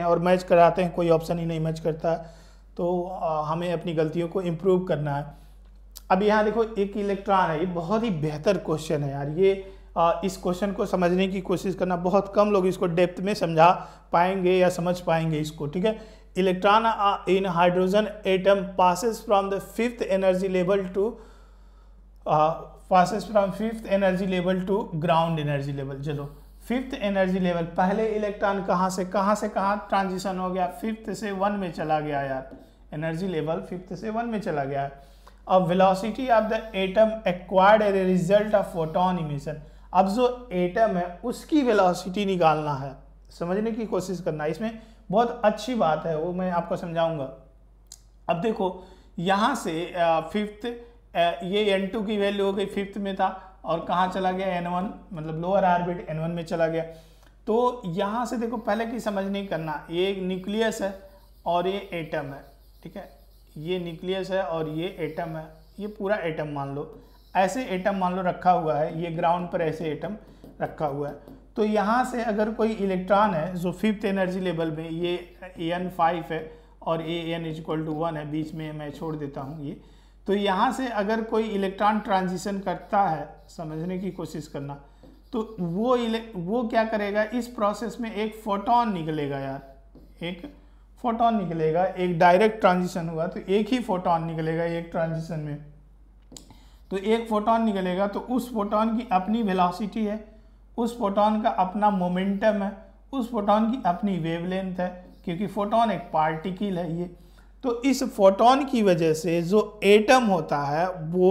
हैं और मैच कराते हैं कोई ऑप्शन ही नहीं मैच करता तो हमें अपनी गलतियों को इम्प्रूव करना है अब यहाँ देखो एक इलेक्ट्रॉन है ये बहुत ही बेहतर क्वेश्चन है यार ये इस क्वेश्चन को समझने की कोशिश करना बहुत कम लोग इसको डेप्थ में समझा पाएंगे या समझ पाएंगे इसको ठीक है electron in hydrogen atom passes from the fifth energy level to passes from fifth energy level to ground energy level चलो फिफ्थ एनर्जी लेवल पहले इलेक्ट्रॉन कहाँ से कहाँ से कहाँ ट्रांजिशन हो गया फिफ्थ से वन में चला गया यार एनर्जी लेवल फिफ्थ से वन में चला गया अब velocity of the atom acquired as a result of photon emission अब जो एटम है उसकी वेलोसिटी निकालना है समझने की कोशिश करना इसमें बहुत अच्छी बात है वो मैं आपको समझाऊंगा अब देखो यहाँ से फिफ्थ ये एन टू की वैल्यू हो गई फिफ्थ में था और कहाँ चला गया एन वन मतलब लोअर आर्बिट एन वन में चला गया तो यहाँ से देखो पहले की समझ नहीं करना ये एक न्यूक्लियस है और ये एटम है ठीक है ये न्यूक्लियस है और ये एटम है ये पूरा एटम मान लो ऐसे एटम मान लो रखा हुआ है ये ग्राउंड पर ऐसे एटम रखा हुआ है तो यहाँ से अगर कोई इलेक्ट्रॉन है जो फिफ्थ एनर्जी लेवल में ये ए एन फाइव है और a N is equal to one है बीच में मैं छोड़ देता हूँ ये तो यहाँ से अगर कोई इलेक्ट्रॉन ट्रांजिशन करता है समझने की कोशिश करना तो वो वो क्या करेगा इस प्रोसेस में एक फोटोन निकलेगा यार एक फोटोन निकलेगा एक डायरेक्ट ट्रांजिशन हुआ तो एक ही फोटोन निकलेगा एक ट्रांजिशन में तो एक फोटोन निकलेगा तो उस फोटोन की अपनी वेलासिटी है उस फोटोन का अपना मोमेंटम है उस फोटोन की अपनी वेवलेंथ है क्योंकि फोटोन एक पार्टिकल है ये तो इस फोटोन की वजह से जो एटम होता है वो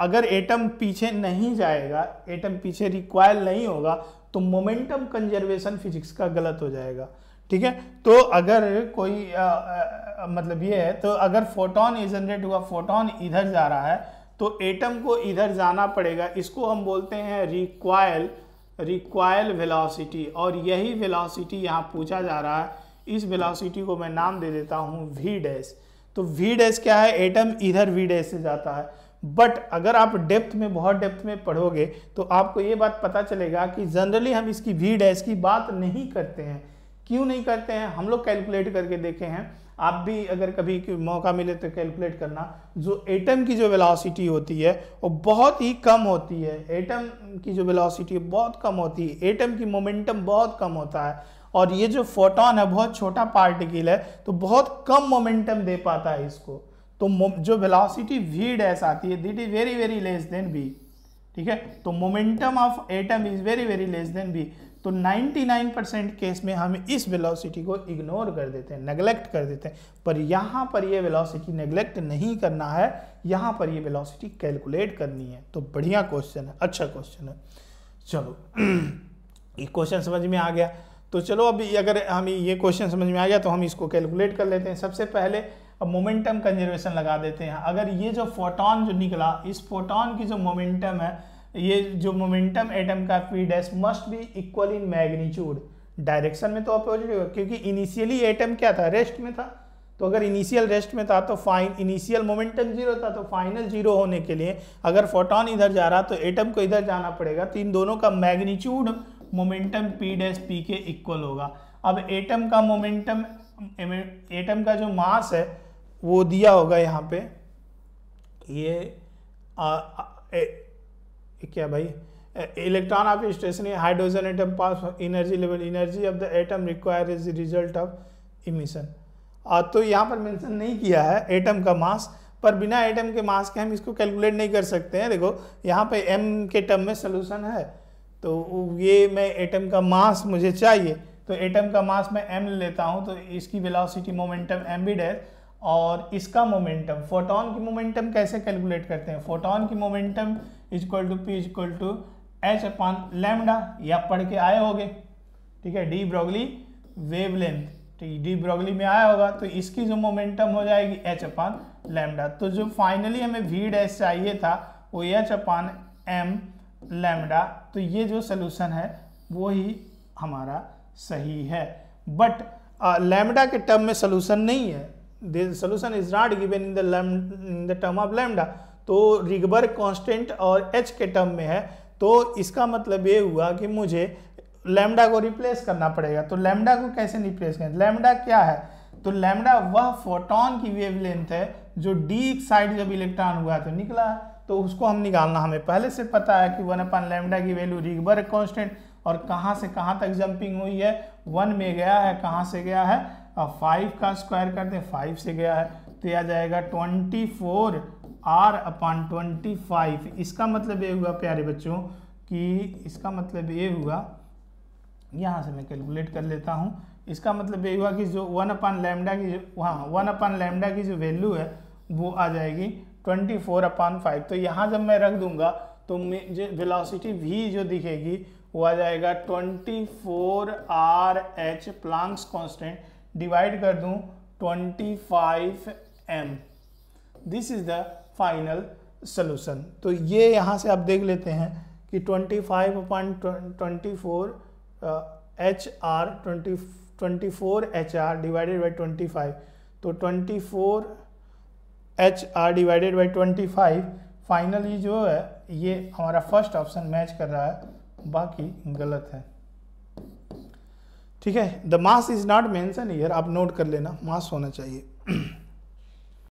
अगर एटम पीछे नहीं जाएगा एटम पीछे रिक्वायर नहीं होगा तो मोमेंटम कंजर्वेशन फिजिक्स का गलत हो जाएगा ठीक है तो अगर कोई आ, आ, मतलब ये है तो अगर फोटोन जनरेट हुआ फोटोन इधर जा रहा है तो एटम को इधर जाना पड़ेगा इसको हम बोलते हैं रिक्वायल रिक्वायल वेलोसिटी और यही वेलोसिटी यहाँ पूछा जा रहा है इस वेलोसिटी को मैं नाम दे देता हूँ वी डैस तो वी डैस क्या है एटम इधर वी डैस से जाता है बट अगर आप डेप्थ में बहुत डेप्थ में पढ़ोगे तो आपको ये बात पता चलेगा कि जनरली हम इसकी वी डैश की बात नहीं करते हैं क्यों नहीं करते हैं हम लोग कैलकुलेट करके देखे हैं आप भी अगर कभी मौका मिले तो कैलकुलेट करना जो एटम की जो वेलोसिटी होती है वो बहुत ही कम होती है एटम की जो वेलोसिटी बहुत कम होती है एटम की मोमेंटम बहुत कम होता है और ये जो फोटोन है बहुत छोटा पार्टिकल है तो बहुत कम मोमेंटम दे पाता है इसको तो जो वेलोसिटी वी डैश आती है that is very very less than B ठीक है तो momentum of atom is very very less than B तो 99 परसेंट केस में हम इस वेलोसिटी को इग्नोर कर देते हैं नेग्लेक्ट कर देते हैं पर यहाँ पर ये वेलोसिटी नेग्लेक्ट नहीं करना है यहाँ पर ये वेलोसिटी कैलकुलेट करनी है तो बढ़िया क्वेश्चन है अच्छा क्वेश्चन है चलो ये क्वेश्चन समझ में आ गया तो चलो अब अगर हमें ये क्वेश्चन समझ में आ गया तो हम इसको कैलकुलेट कर लेते हैं सबसे पहले अब मोमेंटम कंजर्वेशन लगा देते हैं अगर ये जो फोटोन जो निकला इस फोटोन की जो मोमेंटम है ये जो मोमेंटम एटम का P dash must be equal in magnitude direction में तो अपोजिट होगा क्योंकि इनिशियली एटम क्या था रेस्ट में था तो अगर इनिशियल रेस्ट में था तो फाइन इनिशियल मोमेंटम जीरो था तो फाइनल जीरो होने के लिए अगर फोटोन इधर जा रहा तो एटम को इधर जाना पड़ेगा तो इन दोनों का magnitude momentum P dash P के इक्वल होगा अब एटम का मोमेंटम एटम का जो मास है वो दिया होगा यहाँ पे ये आ, ए, ए, क्या भाई electron of stationary hydrogen atom pass energy level energy of the atom require is result of emission तो यहाँ पर मेंशन नहीं किया है एटम का मास पर बिना एटम के मास के हम इसको कैलकुलेट नहीं कर सकते हैं देखो यहाँ पे एम के टर्म में सोल्यूशन है तो ये मैं एटम का मास मुझे चाहिए तो एटम का मास मैं एम लेता हूँ तो इसकी velocity momentum M B dash और इसका मोमेंटम फोटोन की मोमेंटम कैसे कैलकुलेट करते हैं फोटोन की momentum is equal to P equal to H upon lambda या पढ़ के आए होगे ठीक है डी वेव वेवलेंथ ठीक डी ब्रोगली में आया होगा तो इसकी जो मोमेंटम हो जाएगी एच अपॉन लेमडा तो जो फाइनली हमें वी डैश चाहिए था वो एच अपॉन एम लैमडा तो ये जो सोल्यूशन है वो ही हमारा सही है बट लैमडा के टर्म में सोल्यूशन नहीं है this solution is not given in the in the term of lambda तो रिगबर कांस्टेंट और एच के टर्म में है तो इसका मतलब ये हुआ कि मुझे लैमडा को रिप्लेस करना पड़ेगा तो लैमडा को कैसे रिप्लेस करें लैमडा क्या है तो लैमडा वह फोटोन की वेवलेंथ है जो डी साइड जब इलेक्ट्रॉन हुआ तो निकला है तो उसको हम निकालना हमें पहले से पता है कि वन अपन लेमडा की वैल्यू रिगबर कॉन्स्टेंट और कहाँ से कहाँ तक जंपिंग हुई है वन में गया है कहाँ से गया है अब फाइव का स्क्वायर करते हैं फाइव से गया है तो यह आ जाएगा twenty four R upon twenty five इसका मतलब ये हुआ प्यारे बच्चों कि इसका मतलब ये हुआ यहाँ से मैं कैलकुलेट कर लेता हूँ इसका मतलब ये हुआ कि जो वन अपान लेमडा की जो हाँ वन अपान लेमडा की जो वैल्यू है वो आ जाएगी ट्वेंटी फोर अपॉन फाइव तो यहाँ जब मैं रख दूंगा तो मुझे वेलोसिटी भी जो दिखेगी वो आ जाएगा twenty four R H Planck's constant divide कर दूँ twenty five M this is the final solution तो ये यहाँ से आप देख लेते हैं कि twenty five upon twenty four H uh, R twenty twenty four H R divided by twenty five तो twenty four H R divided by twenty five finally जो है ये हमारा फर्स्ट ऑप्शन मैच कर रहा है बाकी गलत है ठीक है the mass is not mention here आप नोट कर लेना मास होना चाहिए